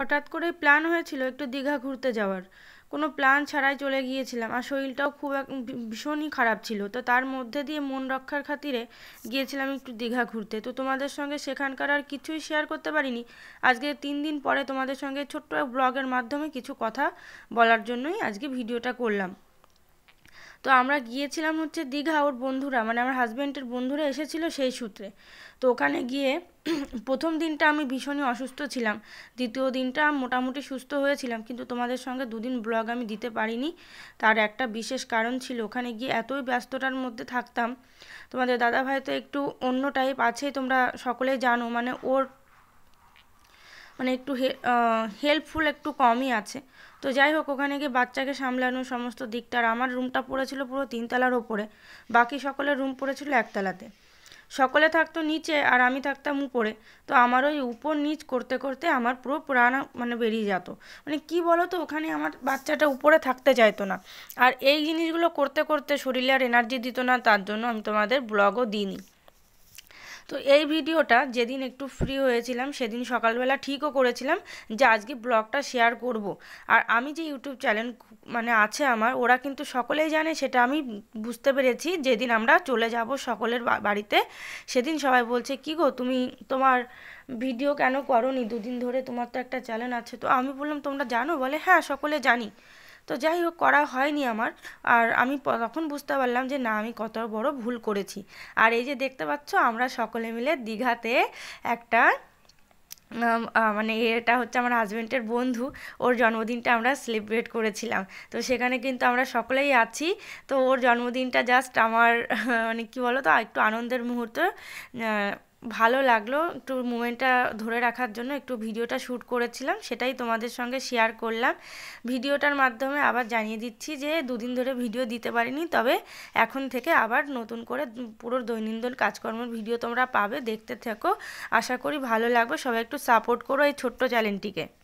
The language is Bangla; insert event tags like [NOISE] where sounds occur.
হঠাৎ করেই প্ল্যান হয়েছিল একটু দীঘা ঘুরতে যাওয়ার কোনো প্ল্যান ছাড়াই চলে গিয়েছিলাম আর শরীরটাও খুব ভীষণই খারাপ ছিল তো তার মধ্যে দিয়ে মন রক্ষার খাতিরে গিয়েছিলাম একটু দীঘা ঘুরতে তো তোমাদের সঙ্গে সেখানকার আর কিছুই শেয়ার করতে পারিনি আজকে তিন দিন পরে তোমাদের সঙ্গে ছোট্ট ব্লগের মাধ্যমে কিছু কথা বলার জন্যই আজকে ভিডিওটা করলাম তো আমরা গিয়েছিলাম হচ্ছে দীঘা ওর বন্ধুরা মানে আমার হাজব্যান্ডের বন্ধুরা এসেছিল সেই সূত্রে তো ওখানে গিয়ে [CLEARS THROAT] প্রথম দিনটা আমি ভীষণই অসুস্থ ছিলাম দ্বিতীয় দিনটা মোটামুটি সুস্থ হয়েছিলাম কিন্তু তোমাদের সঙ্গে দুদিন ব্লগ আমি দিতে পারিনি তার একটা বিশেষ কারণ ছিল ওখানে গিয়ে এতই ব্যস্ততার মধ্যে থাকতাম তোমাদের দাদাভাই তো একটু অন্য টাইপ আছে তোমরা সকলেই জানো মানে ওর মানে একটু হেল্পফুল একটু কমই আছে তো যাই হোক ওখানে গিয়ে বাচ্চাকে সামলানো সমস্ত দিকটা আর আমার রুমটা পড়েছিল পুরো তিনতলার ওপরে বাকি সকলের রুম পড়েছিল একতলাতে সকলে থাকতো নিচে আর আমি থাকতাম উপরে তো আমার ওই উপর নিচ করতে করতে আমার পুরো প্রাণ মানে বেরিয়ে যেত মানে কি বলো তো ওখানে আমার বাচ্চাটা উপরে থাকতে চাইতো না আর এই জিনিসগুলো করতে করতে শরীরে আর এনার্জি দিত না তার জন্য আমি তোমাদের ব্লগও দিইনি তো এই ভিডিওটা যেদিন একটু ফ্রি হয়েছিলাম সেদিন সকালবেলা ঠিকও করেছিলাম যে আজকে ব্লগটা শেয়ার করব। আর আমি যে ইউটিউব চ্যানেল মানে আছে আমার ওরা কিন্তু সকলেই জানে সেটা আমি বুঝতে পেরেছি যেদিন আমরা চলে যাব সকলের বাড়িতে সেদিন সবাই বলছে কি গো তুমি তোমার ভিডিও কেন করো নি দুদিন ধরে তোমার তো একটা চ্যানেল আছে তো আমি বললাম তোমরা জানো বলে হ্যাঁ সকলে জানি তো যাই হোক করা হয়নি আমার আর আমি তখন বুঝতে পারলাম যে না আমি কত বড় ভুল করেছি আর এই যে দেখতে পাচ্ছ আমরা সকলে মিলে দীঘাতে একটা মানে এটা হচ্ছে আমার হাজব্যান্ডের বন্ধু ওর জন্মদিনটা আমরা সেলিব্রেট করেছিলাম তো সেখানে কিন্তু আমরা সকলেই আছি তো ওর জন্মদিনটা জাস্ট আমার [LAUGHS] মানে কী বলো তো একটু আনন্দের মুহূর্ত ভালো লাগলো একটু মুমেন্টটা ধরে রাখার জন্য একটু ভিডিওটা শ্যুট করেছিলাম সেটাই তোমাদের সঙ্গে শেয়ার করলাম ভিডিওটার মাধ্যমে আবার জানিয়ে দিচ্ছি যে দুদিন ধরে ভিডিও দিতে পারিনি তবে এখন থেকে আবার নতুন করে পুরো দৈনন্দিন কাজকর্মের ভিডিও তোমরা পাবে দেখতে থাকো আশা করি ভালো লাগবে সবাই একটু সাপোর্ট করো এই ছোট্ট চ্যানেলটিকে